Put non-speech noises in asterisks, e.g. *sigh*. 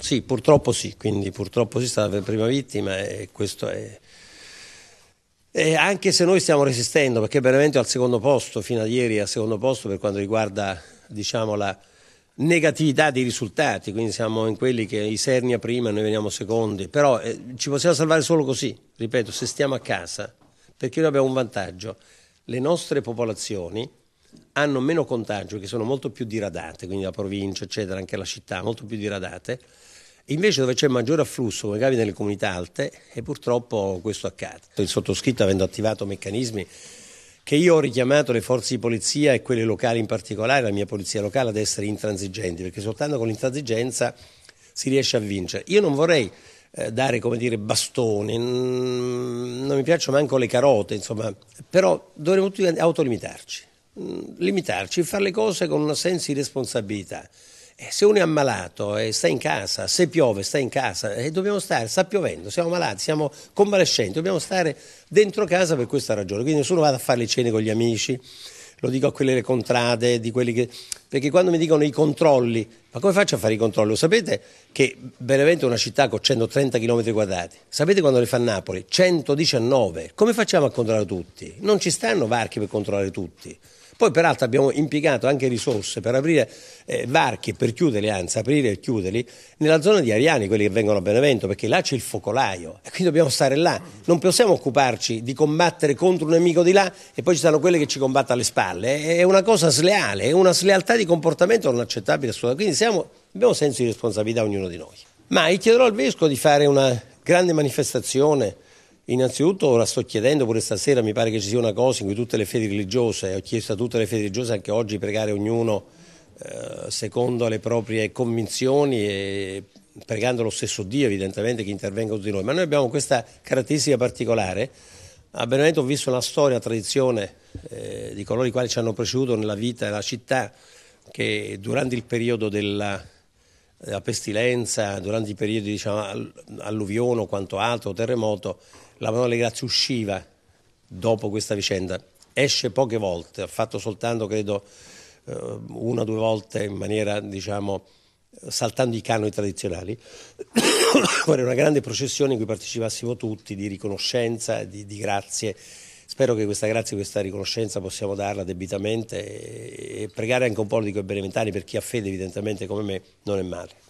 Sì, purtroppo sì, quindi purtroppo è stata per prima vittima e questo è... E anche se noi stiamo resistendo, perché Benevento è al secondo posto, fino a ieri è al secondo posto per quanto riguarda diciamo, la negatività dei risultati, quindi siamo in quelli che i Sernia prima, e noi veniamo secondi, però eh, ci possiamo salvare solo così, ripeto, se stiamo a casa, perché noi abbiamo un vantaggio, le nostre popolazioni hanno meno contagio, che sono molto più diradate, quindi la provincia, eccetera, anche la città, molto più diradate. Invece dove c'è maggiore afflusso, come capita nelle comunità alte, e purtroppo questo accade. Il sottoscritto, avendo attivato meccanismi che io ho richiamato le forze di polizia e quelle locali in particolare, la mia polizia locale, ad essere intransigenti, perché soltanto con l'intransigenza si riesce a vincere. Io non vorrei eh, dare, come dire, bastoni, non mi piacciono manco le carote, insomma, però dovremmo tutti autolimitarci. Mm, limitarci, fare le cose con un senso di responsabilità. Eh, se uno è ammalato e sta in casa, se piove sta in casa e eh, dobbiamo stare, sta piovendo, siamo malati, siamo convalescenti, dobbiamo stare dentro casa per questa ragione. Quindi nessuno vada a fare le cene con gli amici, lo dico a quelle contrade, di quelli che... perché quando mi dicono i controlli, ma come faccio a fare i controlli? Lo sapete che Benevento è una città con 130 km quadrati, sapete quando le fa Napoli? 119, come facciamo a controllare tutti? Non ci stanno varchi per controllare tutti. Poi peraltro abbiamo impiegato anche risorse per aprire eh, varchi per chiuderli, anzi aprire e chiuderli, nella zona di Ariani, quelli che vengono a Benevento, perché là c'è il focolaio e quindi dobbiamo stare là. Non possiamo occuparci di combattere contro un nemico di là e poi ci saranno quelli che ci combattono alle spalle. È una cosa sleale, è una slealtà di comportamento non accettabile assolutamente. Quindi siamo, abbiamo senso di responsabilità ognuno di noi. Ma chiederò al Vesco di fare una grande manifestazione Innanzitutto ora sto chiedendo pure stasera, mi pare che ci sia una cosa in cui tutte le fedi religiose, ho chiesto a tutte le fedi religiose anche oggi pregare ognuno eh, secondo le proprie convinzioni e pregando lo stesso Dio evidentemente che intervenga su di noi, ma noi abbiamo questa caratteristica particolare, a ah, Benevento ho visto una storia, una tradizione eh, di coloro i quali ci hanno preceduto nella vita della città che durante il periodo della la pestilenza, durante i periodi diciamo, o quanto altro, terremoto, la parola grazie usciva dopo questa vicenda, esce poche volte, ha fatto soltanto credo eh, una o due volte in maniera diciamo saltando i canoni tradizionali, Era *coughs* una grande processione in cui partecipassimo tutti di riconoscenza, di, di grazie. Spero che questa grazia, e questa riconoscenza possiamo darla debitamente e, e pregare anche un po' di quei benementari per chi ha fede evidentemente come me non è male.